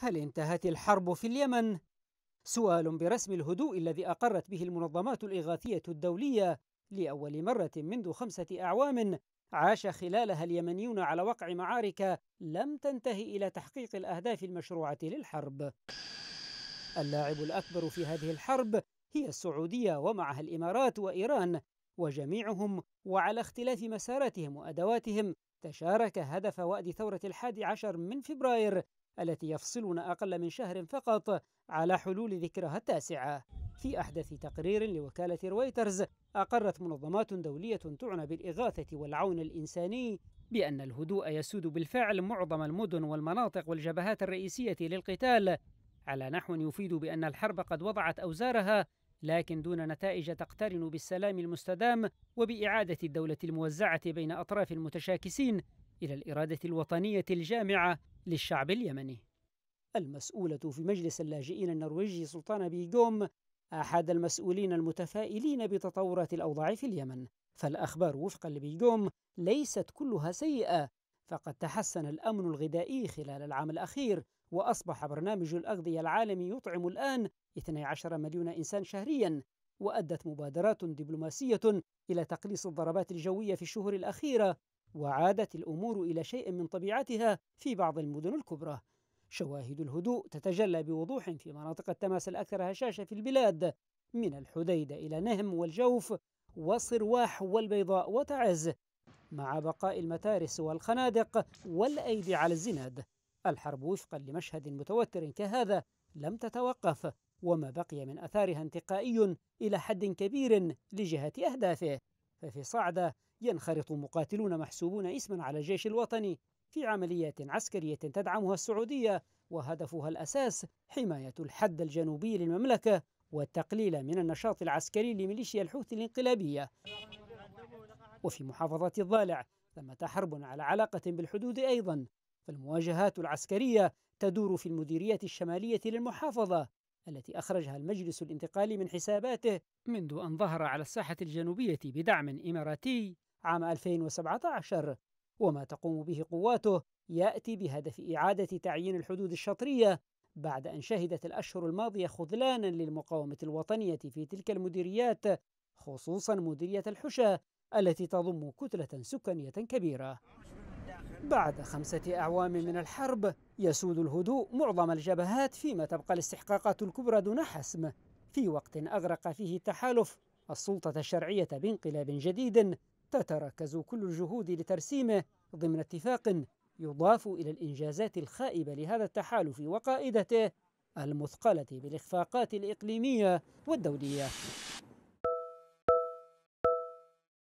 هل انتهت الحرب في اليمن؟ سؤال برسم الهدوء الذي أقرت به المنظمات الإغاثية الدولية لأول مرة منذ خمسة أعوام عاش خلالها اليمنيون على وقع معارك لم تنتهي إلى تحقيق الأهداف المشروعة للحرب. اللاعب الأكبر في هذه الحرب هي السعودية ومعها الإمارات وإيران وجميعهم وعلى اختلاف مساراتهم وأدواتهم تشارك هدف وأد ثورة الحادي عشر من فبراير التي يفصلنا أقل من شهر فقط على حلول ذكرها التاسعة في أحدث تقرير لوكالة رويترز أقرت منظمات دولية تعنى بالإغاثة والعون الإنساني بأن الهدوء يسود بالفعل معظم المدن والمناطق والجبهات الرئيسية للقتال على نحو يفيد بأن الحرب قد وضعت أوزارها لكن دون نتائج تقترن بالسلام المستدام وبإعادة الدولة الموزعة بين أطراف المتشاكسين إلى الإرادة الوطنية الجامعة للشعب اليمني المسؤولة في مجلس اللاجئين النرويجي سلطان بيجوم أحد المسؤولين المتفائلين بتطورات الأوضاع في اليمن فالأخبار وفقا لبيجوم ليست كلها سيئة فقد تحسن الأمن الغذائي خلال العام الأخير وأصبح برنامج الأغذية العالمي يطعم الآن 12 مليون إنسان شهريا وأدت مبادرات دبلوماسية إلى تقليص الضربات الجوية في الشهور الأخيرة وعادت الامور الى شيء من طبيعتها في بعض المدن الكبرى شواهد الهدوء تتجلى بوضوح في مناطق التماس الاكثر هشاشه في البلاد من الحديده الى نهم والجوف وصرواح والبيضاء وتعز مع بقاء المتارس والخنادق والايدي على الزناد الحرب وفقا لمشهد متوتر كهذا لم تتوقف وما بقي من اثارها انتقائي الى حد كبير لجهه اهدافه ففي صعده ينخرط مقاتلون محسوبون اسما على الجيش الوطني في عمليات عسكرية تدعمها السعودية وهدفها الأساس حماية الحد الجنوبي للمملكة والتقليل من النشاط العسكري لميليشيا الحوثي الانقلابية وفي محافظة الضالع ثمة حرب على علاقة بالحدود أيضا فالمواجهات العسكرية تدور في المديرية الشمالية للمحافظة التي أخرجها المجلس الانتقالي من حساباته منذ أن ظهر على الساحة الجنوبية بدعم إماراتي عام 2017 وما تقوم به قواته ياتي بهدف اعاده تعيين الحدود الشطريه بعد ان شهدت الاشهر الماضيه خذلانا للمقاومه الوطنيه في تلك المديريات خصوصا مديريه الحشا التي تضم كتله سكانيه كبيره. بعد خمسه اعوام من الحرب يسود الهدوء معظم الجبهات فيما تبقى الاستحقاقات الكبرى دون حسم في وقت اغرق فيه التحالف السلطه الشرعيه بانقلاب جديد تتركز كل الجهود لترسيمه ضمن اتفاق يضاف إلى الإنجازات الخائبة لهذا التحالف وقائدته المثقلة بالإخفاقات الإقليمية والدولية